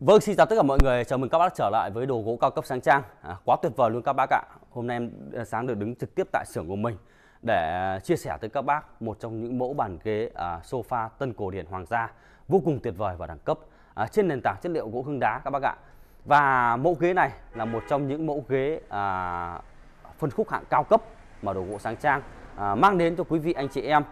Vâng, xin chào tất cả mọi người. Chào mừng các bác trở lại với đồ gỗ cao cấp sáng trang. À, quá tuyệt vời luôn các bác ạ. Hôm nay em à, sáng được đứng trực tiếp tại xưởng của mình để chia sẻ tới các bác một trong những mẫu bàn ghế à, sofa tân cổ điển hoàng gia vô cùng tuyệt vời và đẳng cấp à, trên nền tảng chất liệu gỗ hương đá các bác ạ. Và mẫu ghế này là một trong những mẫu ghế à, phân khúc hạng cao cấp mà đồ gỗ sáng trang à, mang đến cho quý vị anh chị em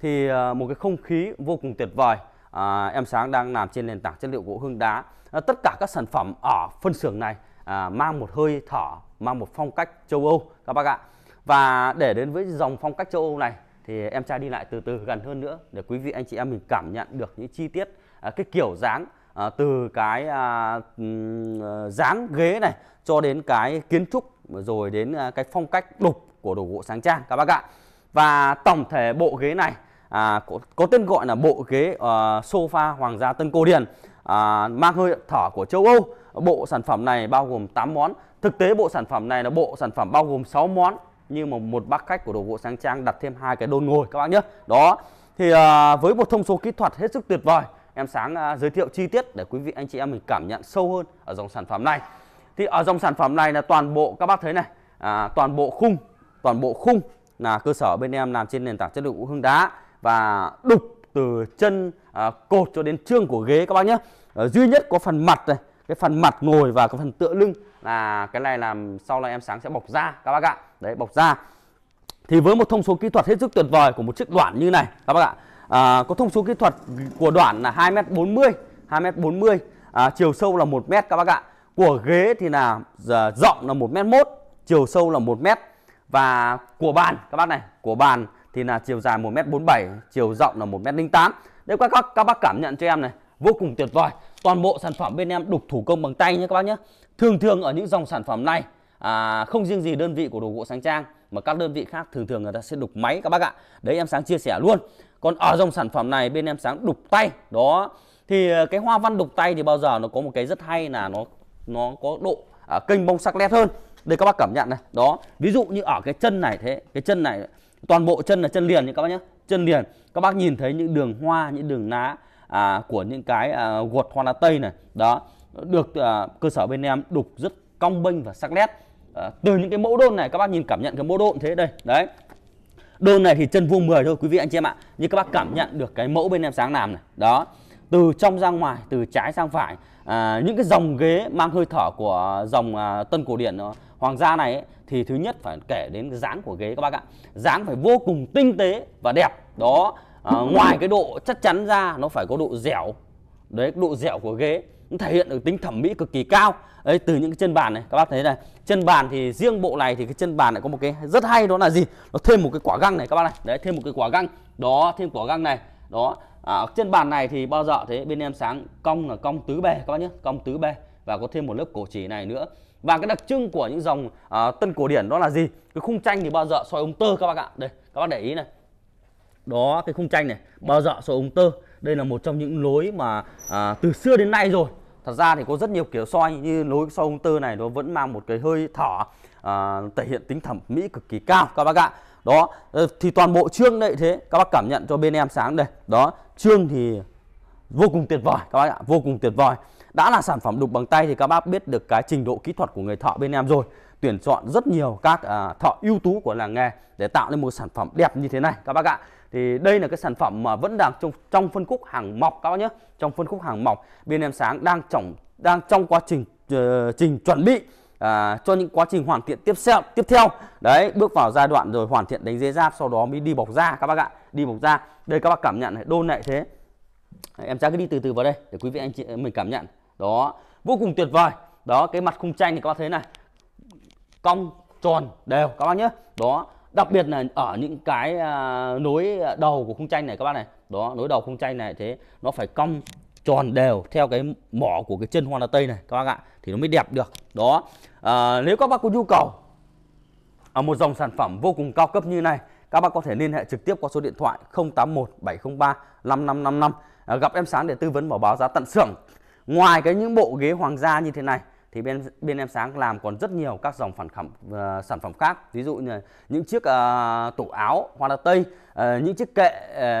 thì à, một cái không khí vô cùng tuyệt vời. À, em sáng đang làm trên nền tảng chất liệu gỗ hương đá Ờ, tất cả các sản phẩm ở phân xưởng này à, mang một hơi thở mang một phong cách châu Âu các bác ạ và để đến với dòng phong cách châu Âu này thì em trai đi lại từ từ gần hơn nữa để quý vị anh chị em mình cảm nhận được những chi tiết à, cái kiểu dáng à, từ cái à, ờ, dáng ghế này cho đến cái kiến trúc rồi đến à, cái phong cách đục của đồ gỗ sáng trang các bác ạ và tổng thể bộ ghế này à, có, có tên gọi là bộ ghế à, sofa hoàng gia Tân Cô Điền à, mang hơi thở của châu Âu. Bộ sản phẩm này bao gồm 8 món. Thực tế bộ sản phẩm này là bộ sản phẩm bao gồm 6 món nhưng mà một bác khách của đồ gỗ sáng trang đặt thêm hai cái đôn ngồi các bác nhé. Đó. Thì à, với một thông số kỹ thuật hết sức tuyệt vời, em sáng à, giới thiệu chi tiết để quý vị anh chị em mình cảm nhận sâu hơn ở dòng sản phẩm này. Thì ở dòng sản phẩm này là toàn bộ các bác thấy này, à, toàn bộ khung, toàn bộ khung là cơ sở bên em làm trên nền tảng chất liệu gỗ hương đá và đục từ chân à, cột cho đến trương của ghế các bác nhé à, duy nhất có phần mặt này cái phần mặt ngồi và cái phần tựa lưng là cái này làm sau này em sáng sẽ bọc ra các bác ạ đấy bọc ra thì với một thông số kỹ thuật hết sức tuyệt vời của một chiếc đoạn như này các bác ạ à, có thông số kỹ thuật của đoạn là 2m40 2m40 à, chiều sâu là 1m các bác ạ của ghế thì là à, rộng là 1m1 chiều sâu là 1m và của bàn các bác này của bàn thì là chiều dài 1m47, chiều rộng là 1m08. Đây các bác các bác cảm nhận cho em này, vô cùng tuyệt vời. Toàn bộ sản phẩm bên em đục thủ công bằng tay nhé các bác nhé. Thường thường ở những dòng sản phẩm này à, không riêng gì đơn vị của đồ gỗ sáng trang mà các đơn vị khác thường thường người ta sẽ đục máy các bác ạ. Đấy em sáng chia sẻ luôn. Còn ở dòng sản phẩm này bên em sáng đục tay đó thì à, cái hoa văn đục tay thì bao giờ nó có một cái rất hay là nó nó có độ à, kênh bông sắc nét hơn. Đây các bác cảm nhận này, đó. Ví dụ như ở cái chân này thế, cái chân này toàn bộ chân là chân liền nhé các bác nhé chân liền các bác nhìn thấy những đường hoa những đường lá à, của những cái à, guột hoa lá tây này đó được à, cơ sở bên em đục rất cong bênh và sắc nét à, từ những cái mẫu đôn này các bác nhìn cảm nhận cái mẫu đôn thế đây đấy đôn này thì chân vuông 10 thôi quý vị anh chị em ạ nhưng các bác cảm nhận được cái mẫu bên em sáng làm này đó từ trong ra ngoài từ trái sang phải à, những cái dòng ghế mang hơi thở của dòng à, tân cổ điển nó hoàng gia này ấy, thì thứ nhất phải kể đến dáng của ghế các bác ạ dáng phải vô cùng tinh tế và đẹp đó à, ngoài cái độ chắc chắn ra nó phải có độ dẻo đấy độ dẻo của ghế nó thể hiện được tính thẩm mỹ cực kỳ cao đấy từ những cái chân bàn này các bác thấy này chân bàn thì riêng bộ này thì cái chân bàn lại có một cái rất hay đó là gì nó thêm một cái quả găng này các bác này đấy thêm một cái quả găng đó thêm quả găng này đó à, trên bàn này thì bao giờ thế bên em sáng cong là cong tứ bề các bác nhé cong tứ bề và có thêm một lớp cổ chỉ này nữa và cái đặc trưng của những dòng à, tân cổ điển đó là gì cái khung tranh thì bao giờ soi ống tơ các bác ạ đây các bác để ý này đó cái khung tranh này bao giờ soi ống tơ đây là một trong những lối mà à, từ xưa đến nay rồi thật ra thì có rất nhiều kiểu soi như lối soi ống tơ này nó vẫn mang một cái hơi thở à, thể hiện tính thẩm mỹ cực kỳ cao các bác ạ đó ờ, thì toàn bộ chương đấy thế các bác cảm nhận cho bên em sáng đây đó chương thì vô cùng tuyệt vời các bác ạ vô cùng tuyệt vời đã là sản phẩm đục bằng tay thì các bác biết được cái trình độ kỹ thuật của người thợ bên em rồi tuyển chọn rất nhiều các à, thợ ưu tú của làng nghề để tạo nên một sản phẩm đẹp như thế này các bác ạ thì đây là cái sản phẩm mà vẫn đang trong trong phân khúc hàng mọc các bác nhé trong phân khúc hàng mọc bên em sáng đang trọng đang trong quá trình uh, trình chuẩn bị à, cho những quá trình hoàn thiện tiếp theo tiếp theo đấy bước vào giai đoạn rồi hoàn thiện đánh dế giáp sau đó mới đi bọc da các bác ạ đi bọc da đây các bác cảm nhận này đôn lại thế em sẽ cứ đi từ từ vào đây để quý vị anh chị mình cảm nhận đó vô cùng tuyệt vời đó cái mặt khung tranh thì các bác thấy này cong tròn đều các bác nhé đó đặc biệt là ở những cái à, nối đầu của khung tranh này các bác này đó nối đầu khung tranh này thế nó phải cong tròn đều theo cái mỏ của cái chân hoa tây này các bác ạ thì nó mới đẹp được đó à, nếu các bác có nhu cầu ở một dòng sản phẩm vô cùng cao cấp như này các bác có thể liên hệ trực tiếp qua số điện thoại 081 703 5555 à, gặp em sáng để tư vấn mở báo giá tận xưởng ngoài cái những bộ ghế hoàng gia như thế này thì bên bên em sáng làm còn rất nhiều các dòng sản phẩm uh, ờ, sản phẩm khác ví dụ như những chiếc uh, tủ áo hoa lá tây uh, ờ, những chiếc kệ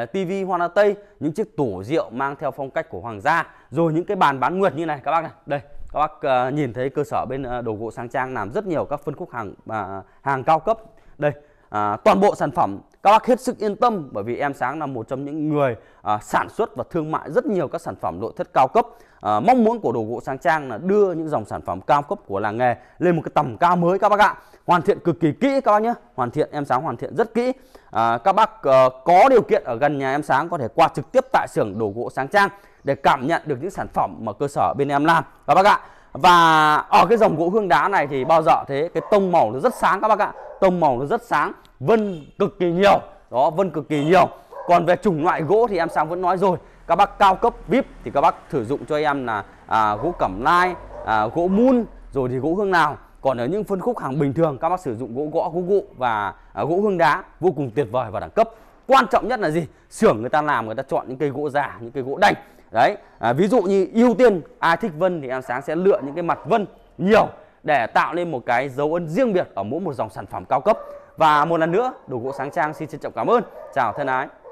uh, tivi hoa lá tây những chiếc tủ rượu mang theo phong cách của hoàng gia rồi những cái bàn bán nguyệt như này các bác này đây các bác uh, nhìn thấy cơ sở bên uh, đồ gỗ sang trang làm rất nhiều các phân khúc hàng uh, hàng cao cấp đây uh, toàn bộ sản phẩm các bác hết sức yên tâm bởi vì em Sáng là một trong những người à, sản xuất và thương mại rất nhiều các sản phẩm nội thất cao cấp. À, mong muốn của đồ gỗ Sáng Trang là đưa những dòng sản phẩm cao cấp của làng nghề lên một cái tầm cao mới các bác ạ. Hoàn thiện cực kỳ kỹ các bác nhé. Hoàn thiện em Sáng hoàn thiện rất kỹ. À, các bác à, có điều kiện ở gần nhà em Sáng có thể qua trực tiếp tại xưởng đồ gỗ Sáng Trang để cảm nhận được những sản phẩm mà cơ sở bên em làm các bác ạ. Và ở cái dòng gỗ hương đá này thì bao giờ thế cái tông màu nó rất sáng các bác ạ. Tông màu nó rất sáng, vân cực kỳ nhiều. Đó, vân cực kỳ nhiều. Còn về chủng loại gỗ thì em sang vẫn nói rồi. Các bác cao cấp VIP thì các bác sử dụng cho em là à, gỗ cẩm lai, à, gỗ mun rồi thì gỗ hương nào. Còn ở những phân khúc hàng bình thường các bác sử dụng gỗ gõ, gỗ gụ và à, gỗ hương đá vô cùng tuyệt vời và đẳng cấp. Quan trọng nhất là gì? Xưởng người ta làm người ta chọn những cây gỗ già, những cây gỗ đành đấy à, ví dụ như ưu tiên ai thích vân thì em sáng sẽ lựa những cái mặt vân nhiều để tạo nên một cái dấu ấn riêng biệt ở mỗi một dòng sản phẩm cao cấp và một lần nữa đồ gỗ sáng trang xin trân trọng cảm ơn chào thân ái